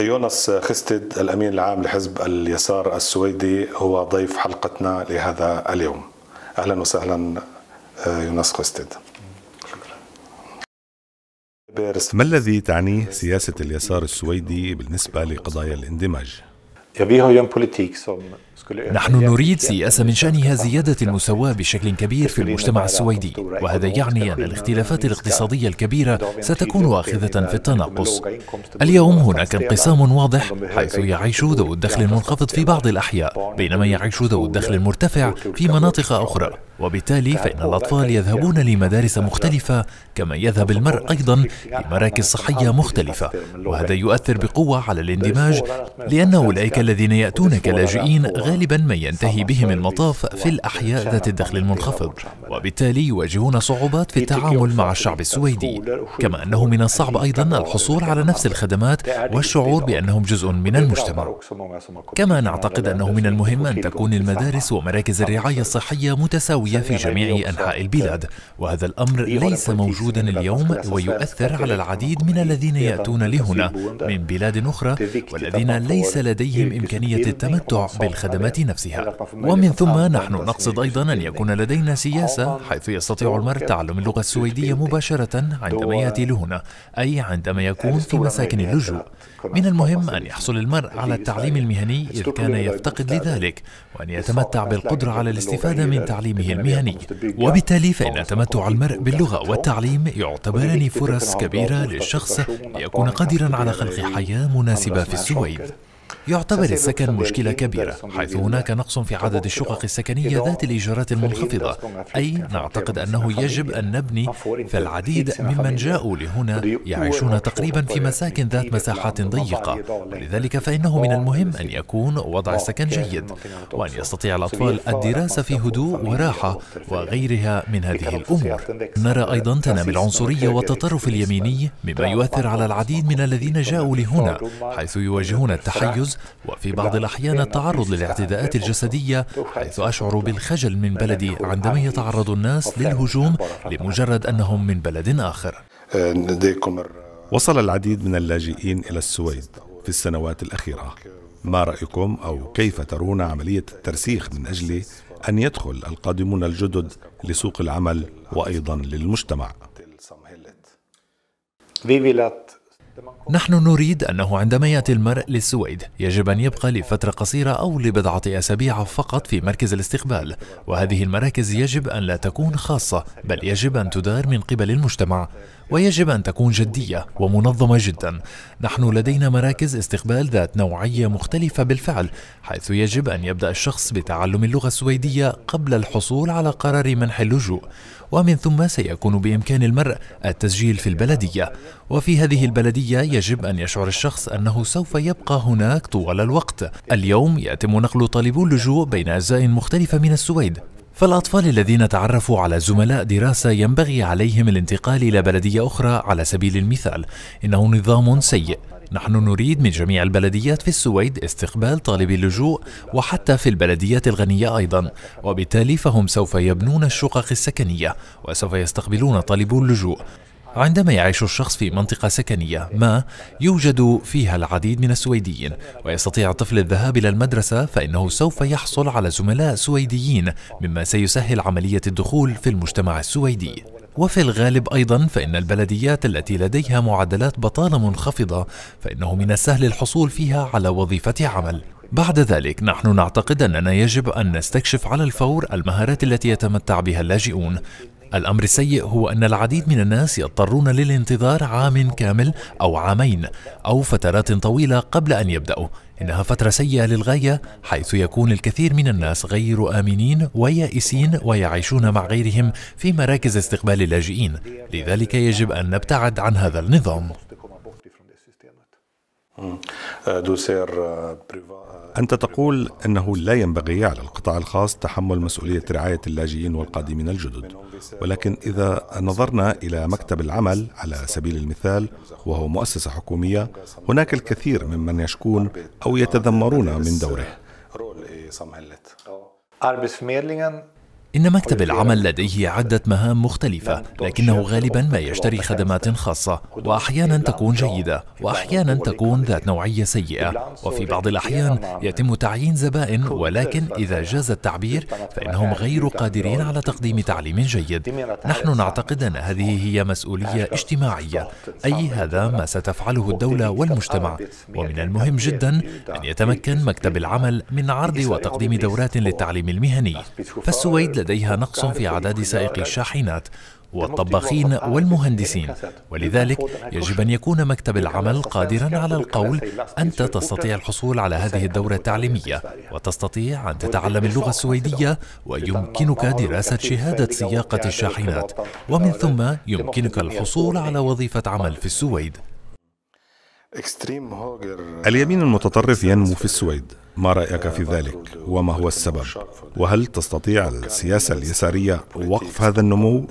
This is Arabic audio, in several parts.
يونس خستد الأمين العام لحزب اليسار السويدي هو ضيف حلقتنا لهذا اليوم أهلا وسهلا يونس خستد ما الذي تعنيه سياسة اليسار السويدي بالنسبة لقضايا الاندماج؟ إيه، نحن نريد سياسة من شأنها زيادة المساواة بشكل كبير في المجتمع السويدي وهذا يعني أن الاختلافات الاقتصادية الكبيرة ستكون آخذة في التناقص اليوم هناك انقسام واضح حيث يعيش ذوو الدخل المنخفض في بعض الأحياء بينما يعيش ذوو الدخل المرتفع في مناطق أخرى وبالتالي فإن الأطفال يذهبون لمدارس مختلفة كما يذهب المرء أيضا لمراكز صحية مختلفة وهذا يؤثر بقوة على الاندماج لأن أولئك الذين يأتون كلاجئين غالبا ما ينتهي بهم المطاف في الأحياء ذات الدخل المنخفض وبالتالي يواجهون صعوبات في التعامل مع الشعب السويدي كما أنه من الصعب أيضا الحصول على نفس الخدمات والشعور بأنهم جزء من المجتمع كما نعتقد أنه من المهم أن تكون المدارس ومراكز الرعاية الصحية متساوية في جميع أنحاء البلاد وهذا الأمر ليس موجودا اليوم ويؤثر على العديد من الذين يأتون لهنا من بلاد أخرى والذين ليس لديهم إمكانية التمتع بالخدمات نفسها ومن ثم نحن نقصد أيضا أن يكون لدينا سياسة حيث يستطيع المرء تعلم اللغة السويدية مباشرة عندما يأتي لهنا أي عندما يكون في مساكن اللجوء من المهم أن يحصل المرء على التعليم المهني إذ كان يفتقد لذلك وأن يتمتع بالقدرة على الاستفادة من تعليمه المهني وبالتالي فإن تمتع المرء باللغة والتعليم يعتبران فرص كبيرة للشخص ليكون قادرا على خلق حياة مناسبة في السويد يعتبر السكن مشكلة كبيرة حيث هناك نقص في عدد الشقق السكنية ذات الإيجارات المنخفضة أي نعتقد أنه يجب أن نبني فالعديد ممن جاءوا لهنا يعيشون تقريبا في مساكن ذات مساحات ضيقة ولذلك فإنه من المهم أن يكون وضع السكن جيد وأن يستطيع الأطفال الدراسة في هدوء وراحة وغيرها من هذه الأمور نرى أيضا تنامي العنصرية والتطرف اليميني مما يؤثر على العديد من الذين جاءوا لهنا حيث يواجهون التحيز التحيز وفي بعض الأحيان التعرض للاعتداءات الجسدية حيث أشعر بالخجل من بلدي عندما يتعرض الناس للهجوم لمجرد أنهم من بلد آخر وصل العديد من اللاجئين إلى السويد في السنوات الأخيرة ما رأيكم أو كيف ترون عملية الترسيخ من أجل أن يدخل القادمون الجدد لسوق العمل وأيضا للمجتمع نحن نريد أنه عندما يأتي المرء للسويد يجب أن يبقى لفترة قصيرة أو لبضعة أسابيع فقط في مركز الاستقبال وهذه المراكز يجب أن لا تكون خاصة بل يجب أن تدار من قبل المجتمع ويجب أن تكون جدية ومنظمة جدا نحن لدينا مراكز استقبال ذات نوعية مختلفة بالفعل حيث يجب أن يبدأ الشخص بتعلم اللغة السويدية قبل الحصول على قرار منح اللجوء ومن ثم سيكون بإمكان المرء التسجيل في البلدية وفي هذه البلدية يجب أن يشعر الشخص أنه سوف يبقى هناك طوال الوقت اليوم يتم نقل طالبو اللجوء بين أجزاء مختلفة من السويد فالأطفال الذين تعرفوا على زملاء دراسة ينبغي عليهم الانتقال إلى بلدية أخرى على سبيل المثال إنه نظام سيء نحن نريد من جميع البلديات في السويد استقبال طالبي اللجوء وحتى في البلديات الغنية أيضا وبالتالي فهم سوف يبنون الشقق السكنية وسوف يستقبلون طالبو اللجوء عندما يعيش الشخص في منطقة سكنية ما يوجد فيها العديد من السويديين ويستطيع الطفل الذهاب إلى المدرسة فإنه سوف يحصل على زملاء سويديين مما سيسهل عملية الدخول في المجتمع السويدي وفي الغالب أيضا فإن البلديات التي لديها معدلات بطالة منخفضة فإنه من السهل الحصول فيها على وظيفة عمل بعد ذلك نحن نعتقد أننا يجب أن نستكشف على الفور المهارات التي يتمتع بها اللاجئون الأمر السيء هو أن العديد من الناس يضطرون للانتظار عام كامل أو عامين أو فترات طويلة قبل أن يبدأوا إنها فترة سيئة للغاية حيث يكون الكثير من الناس غير آمنين ويائسين ويعيشون مع غيرهم في مراكز استقبال اللاجئين لذلك يجب أن نبتعد عن هذا النظام آه، آه، أنت تقول أنه لا ينبغي على القطاع الخاص تحمل مسؤولية رعاية اللاجئين والقادمين الجدد ولكن إذا نظرنا إلى مكتب العمل على سبيل المثال وهو مؤسسة حكومية هناك الكثير ممن يشكون أو يتذمرون من دوره إن مكتب العمل لديه عدة مهام مختلفة لكنه غالبا ما يشتري خدمات خاصة وأحيانا تكون جيدة وأحيانا تكون ذات نوعية سيئة وفي بعض الأحيان يتم تعيين زبائن ولكن إذا جاز التعبير فإنهم غير قادرين على تقديم تعليم جيد نحن نعتقد أن هذه هي مسؤولية اجتماعية أي هذا ما ستفعله الدولة والمجتمع ومن المهم جدا أن يتمكن مكتب العمل من عرض وتقديم دورات للتعليم المهني فالسويد لديها نقص في عدد سائقي الشاحنات والطباخين والمهندسين ولذلك يجب أن يكون مكتب العمل قادرا على القول أنت تستطيع الحصول على هذه الدورة التعليمية وتستطيع أن تتعلم اللغة السويدية ويمكنك دراسة شهادة سياقة الشاحنات ومن ثم يمكنك الحصول على وظيفة عمل في السويد اليمين المتطرف ينمو في السويد ما رايك في ذلك وما هو السبب وهل تستطيع السياسه اليساريه وقف هذا النمو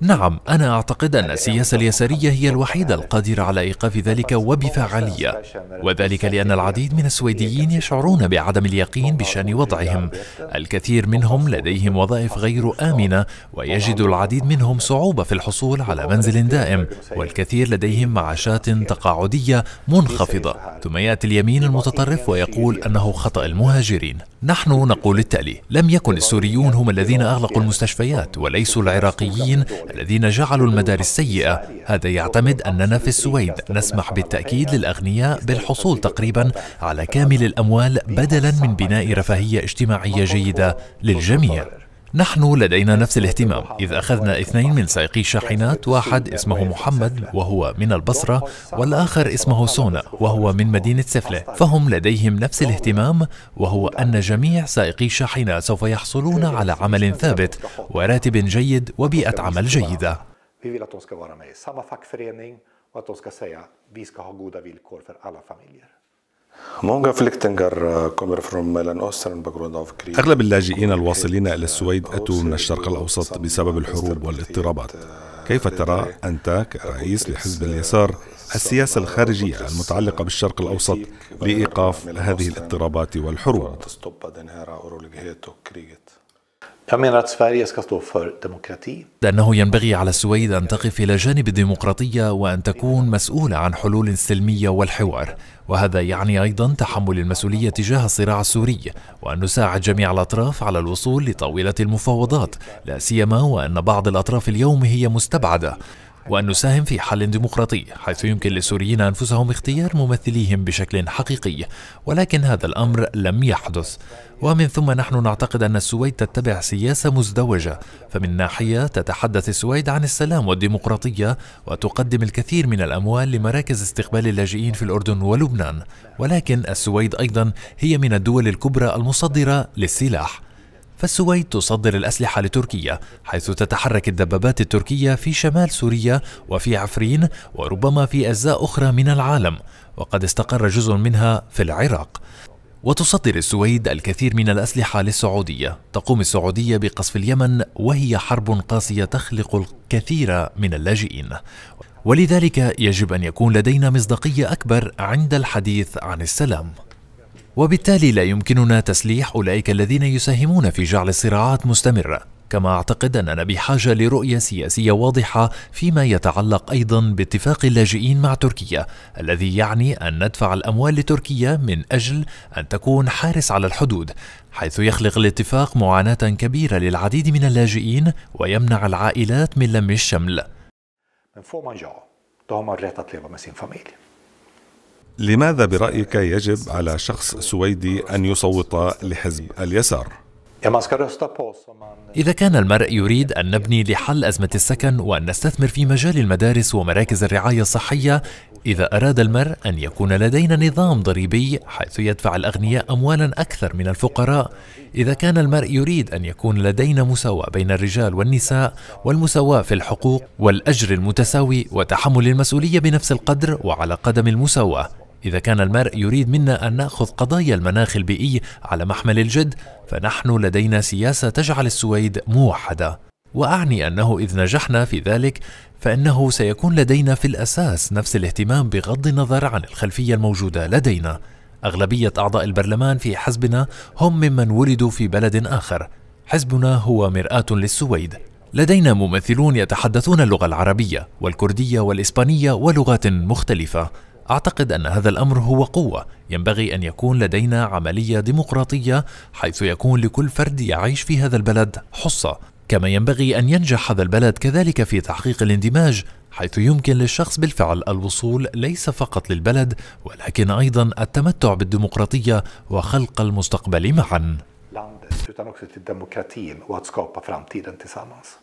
نعم أنا أعتقد أن السياسة اليسارية هي الوحيدة القادرة على إيقاف ذلك وبفعالية وذلك لأن العديد من السويديين يشعرون بعدم اليقين بشأن وضعهم الكثير منهم لديهم وظائف غير آمنة ويجد العديد منهم صعوبة في الحصول على منزل دائم والكثير لديهم معاشات تقاعدية منخفضة ثم يأتي اليمين المتطرف ويقول أنه خطأ المهاجرين نحن نقول التالي لم يكن السوريون هم الذين أغلقوا المستشفيات وليسوا العراقيين الذين جعلوا المدارس سيئة هذا يعتمد أننا في السويد نسمح بالتأكيد للأغنياء بالحصول تقريبا على كامل الأموال بدلا من بناء رفاهية اجتماعية جيدة للجميع نحن لدينا نفس الاهتمام إذ أخذنا اثنين من سائقي الشاحنات واحد اسمه محمد وهو من البصرة والآخر اسمه سونا وهو من مدينة سفلة فهم لديهم نفس الاهتمام وهو أن جميع سائقي الشاحنات سوف يحصلون على عمل ثابت وراتب جيد وبيئة عمل جيدة آه، أغلب اللاجئين الواصلين إلى السويد أتوا من الشرق الأوسط بسبب الحروب والاضطرابات كيف ترى أنت كرئيس لحزب اليسار السياسة الخارجية المتعلقة بالشرق الأوسط لإيقاف هذه الاضطرابات والحروب؟ لأنه ينبغي على السويد أن تقف إلى جانب الديمقراطية وأن تكون مسؤولة عن حلول سلمية والحوار وهذا يعني أيضا تحمل المسؤولية تجاه الصراع السوري وأن نساعد جميع الأطراف على الوصول لطاولة المفاوضات لا سيما وأن بعض الأطراف اليوم هي مستبعدة وأن نساهم في حل ديمقراطي حيث يمكن للسوريين أنفسهم اختيار ممثليهم بشكل حقيقي ولكن هذا الأمر لم يحدث ومن ثم نحن نعتقد أن السويد تتبع سياسة مزدوجة فمن ناحية تتحدث السويد عن السلام والديمقراطية وتقدم الكثير من الأموال لمراكز استقبال اللاجئين في الأردن ولبنان ولكن السويد أيضا هي من الدول الكبرى المصدرة للسلاح فالسويد تصدر الأسلحة لتركيا حيث تتحرك الدبابات التركية في شمال سوريا وفي عفرين وربما في أجزاء أخرى من العالم وقد استقر جزء منها في العراق وتصدر السويد الكثير من الأسلحة للسعودية تقوم السعودية بقصف اليمن وهي حرب قاسية تخلق الكثير من اللاجئين ولذلك يجب أن يكون لدينا مصداقية أكبر عند الحديث عن السلام وبالتالي لا يمكننا تسليح أولئك الذين يساهمون في جعل الصراعات مستمرة كما أعتقد أننا بحاجة لرؤية سياسية واضحة فيما يتعلق أيضا باتفاق اللاجئين مع تركيا الذي يعني أن ندفع الأموال لتركيا من أجل أن تكون حارس على الحدود حيث يخلق الاتفاق معاناة كبيرة للعديد من اللاجئين ويمنع العائلات من لم الشمل من فوق لماذا برأيك يجب على شخص سويدي أن يصوت لحزب اليسار؟ إذا كان المرء يريد أن نبني لحل أزمة السكن وأن نستثمر في مجال المدارس ومراكز الرعاية الصحية، إذا أراد المرء أن يكون لدينا نظام ضريبي حيث يدفع الأغنياء أموالا أكثر من الفقراء، إذا كان المرء يريد أن يكون لدينا مساواة بين الرجال والنساء والمساواة في الحقوق والأجر المتساوي وتحمل المسؤولية بنفس القدر وعلى قدم المساواة، إذا كان المرء يريد منا أن نأخذ قضايا المناخ البيئي على محمل الجد فنحن لدينا سياسة تجعل السويد موحدة وأعني أنه إذ نجحنا في ذلك فإنه سيكون لدينا في الأساس نفس الاهتمام بغض النظر عن الخلفية الموجودة لدينا أغلبية أعضاء البرلمان في حزبنا هم ممن ولدوا في بلد آخر حزبنا هو مرآة للسويد لدينا ممثلون يتحدثون اللغة العربية والكردية والإسبانية ولغات مختلفة أعتقد أن هذا الأمر هو قوة ينبغي أن يكون لدينا عملية ديمقراطية حيث يكون لكل فرد يعيش في هذا البلد حصة كما ينبغي أن ينجح هذا البلد كذلك في تحقيق الاندماج حيث يمكن للشخص بالفعل الوصول ليس فقط للبلد ولكن أيضا التمتع بالديمقراطية وخلق المستقبل معا. utan också till demokratin och att skapa framtiden tillsammans.